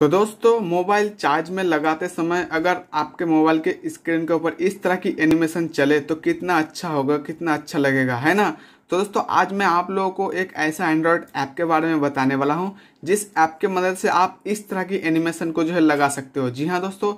तो दोस्तों mobile charge में लगाते समय अगर आपके मोबाइल के स्क्रीन के ऊपर इस तरह की एनिमेशन चले तो कितना अच्छा होगा कितना अच्छा लगेगा है ना तो दोस्तों आज मैं आप लोगों को एक ऐसा एंड्रॉयड ऐप के बारे में बताने वाला हूँ जिस ऐप के मदद से आप इस तरह की एनिमेशन को जो है लगा सकते हो जी हाँ दोस्तों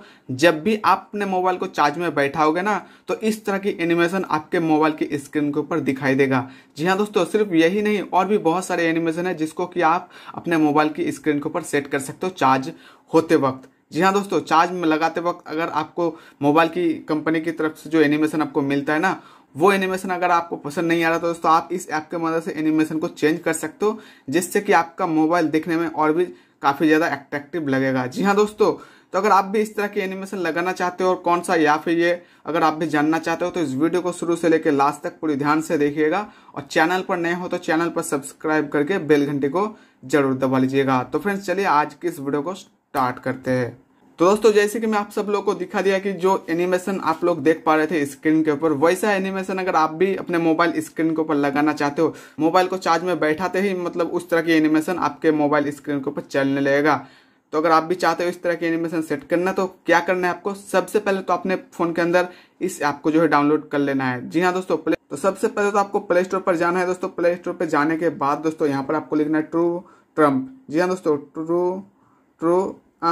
जब भी आप अपने मोबाइल को चार्ज में बैठाओगे ना तो इस तरह की एनिमेशन आपके मोबाइल की स्क्रीन के ऊपर दिखाई देगा जी हाँ दोस्तों सिर्फ यही नहीं और भी बहुत सारे एनिमेशन है जिसको कि आप अपने मोबाइल की स्क्रीन के ऊपर सेट कर सकते हो चार्ज होते वक्त जी हाँ दोस्तों चार्ज में लगाते वक्त अगर आपको मोबाइल की कंपनी की तरफ से जो एनिमेशन आपको मिलता है ना वो एनिमेशन अगर आपको पसंद नहीं आ रहा तो दोस्तों आप इस ऐप के मदद से एनिमेशन को चेंज कर सकते हो जिससे कि आपका मोबाइल देखने में और भी काफ़ी ज़्यादा एट्रैक्टिव लगेगा जी हाँ दोस्तों तो अगर आप भी इस तरह के एनिमेशन लगाना चाहते हो और कौन सा या फिर ये अगर आप भी जानना चाहते हो तो इस वीडियो को शुरू से लेकर लास्ट तक पूरी ध्यान से देखिएगा और चैनल पर नए हो तो चैनल पर सब्सक्राइब करके बेल घंटे को जरूर दबा लीजिएगा तो फ्रेंड्स चलिए आज की इस वीडियो को स्टार्ट करते हैं तो दोस्तों जैसे कि मैं आप सब लोग को दिखा दिया कि जो एनिमेशन आप लोग देख पा रहे थे स्क्रीन के ऊपर वैसा एनिमेशन अगर आप भी अपने मोबाइल स्क्रीन के ऊपर लगाना चाहते हो मोबाइल को चार्ज में बैठाते ही मतलब उस तरह की एनिमेशन आपके मोबाइल स्क्रीन के ऊपर चलने लगेगा तो अगर आप भी चाहते हो इस तरह की एनिमेशन सेट करना तो क्या करना है आपको सबसे पहले तो अपने फोन के अंदर इस ऐप को जो है डाउनलोड कर लेना है जी हाँ दोस्तों प्ले तो सबसे पहले तो आपको प्ले स्टोर पर जाना है दोस्तों प्ले स्टोर पर जाने के बाद दोस्तों यहाँ पर आपको लिखना है ट्रू ट्रम्प जी हाँ दोस्तों ट्रू ट्रू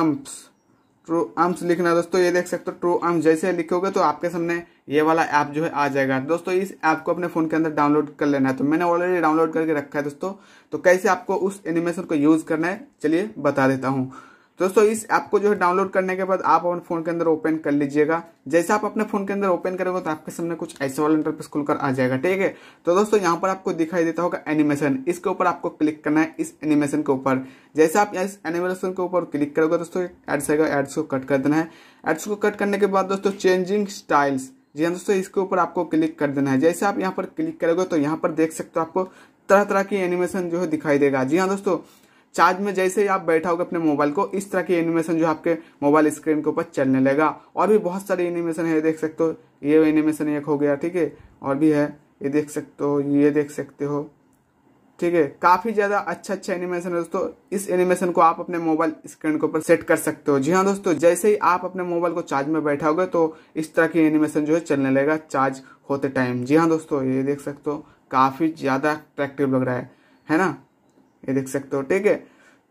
अम्प्स ट्रू आर्म्स लिखना दोस्तों ये देख सकते हो ट्रू आर्म्स जैसे लिखोगे तो आपके सामने ये वाला ऐप जो है आ जाएगा दोस्तों इस ऐप को अपने फोन के अंदर डाउनलोड कर लेना है तो मैंने ऑलरेडी डाउनलोड करके रखा है दोस्तों तो कैसे आपको उस एनिमेशन को यूज करना है चलिए बता देता हूँ दोस्तों इस ऐप को जो है डाउनलोड करने के बाद आप अपने फोन के अंदर ओपन कर लीजिएगा जैसे आप अपने फोन के अंदर ओपन करेंगे तो आपके सामने कुछ ऐसे वाला इंटरफेस खुलकर आ जाएगा ठीक है तो दोस्तों यहाँ पर आपको दिखाई देता होगा एनिमेशन इसके ऊपर आपको क्लिक करना है इस एनिमेशन के ऊपर जैसे आप इस एनिमेशन के ऊपर क्लिक करोगे दोस्तों एड्स आएगा एड्स को कट कर देना है एड्स को कट करने के बाद दोस्तों चेंजिंग स्टाइल्स जी हाँ दोस्तों इसके ऊपर आपको क्लिक कर देना है जैसे आप यहाँ पर क्लिक करोगे तो यहाँ पर देख सकते हो आपको तरह तरह की एनिमेशन जो है दिखाई देगा जी हाँ दोस्तों चार्ज में जैसे ही आप बैठा होगा अपने मोबाइल को इस तरह की एनिमेशन जो आपके मोबाइल स्क्रीन के ऊपर चलने लगेगा और भी बहुत सारे एनिमेशन है देख सकते हो ये एनिमेशन एक हो गया ठीक है और भी है ये देख सकते हो ये देख सकते हो ठीक है काफी ज्यादा अच्छा अच्छा एनिमेशन है दोस्तों इस एनिमेशन को आप अपने मोबाइल स्क्रीन के ऊपर सेट कर सकते हो जी हाँ दोस्तों जैसे ही आप अपने मोबाइल को चार्ज में बैठाओगे तो इस तरह की एनिमेशन जो है चलने लगेगा चार्ज होते टाइम जी हाँ दोस्तों ये देख सकते हो काफी ज्यादा अट्रैक्टिव लग रहा है है ना ये देख सकते हो ठीक है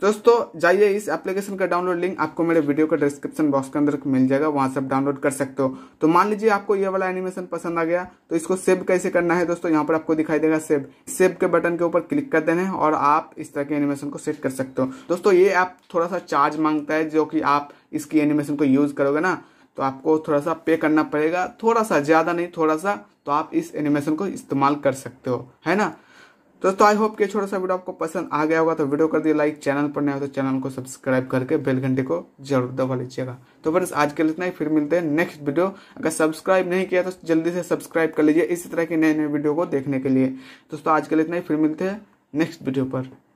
दोस्तों जाइए इस एप्लीकेशन का डाउनलोड लिंक आपको मेरे वीडियो का डिस्क्रिप्शन बॉक्स के अंदर मिल जाएगा वहां से आप डाउनलोड कर सकते हो तो मान लीजिए आपको ये वाला एनिमेशन पसंद आ गया तो इसको सेव कैसे करना है दोस्तों यहाँ पर आपको दिखाई देगा सेव सेव के बटन के ऊपर क्लिक कर देना है और आप इस तरह के एनिमेशन को सेट कर सकते हो दोस्तों ये ऐप थोड़ा सा चार्ज मांगता है जो कि आप इसकी एनिमेशन को यूज करोगे ना तो आपको थोड़ा सा पे करना पड़ेगा थोड़ा सा ज़्यादा नहीं थोड़ा सा तो आप इस एनिमेशन को इस्तेमाल कर सकते हो है ना दोस्तों आई होप कि छोटा सा वीडियो आपको पसंद आ गया होगा तो वीडियो कर दिए लाइक चैनल पर नए हो तो चैनल को सब्सक्राइब करके बेल घंटे को जरूर दबा लीजिएगा तो बस आज के लिए इतना ही फिर मिलते हैं नेक्स्ट वीडियो अगर सब्सक्राइब नहीं किया तो जल्दी से सब्सक्राइब कर लीजिए इसी तरह के नए नए वीडियो को देखने के लिए दोस्तों आज के लिए इतना ही फिर मिलते हैं नेक्स्ट वीडियो पर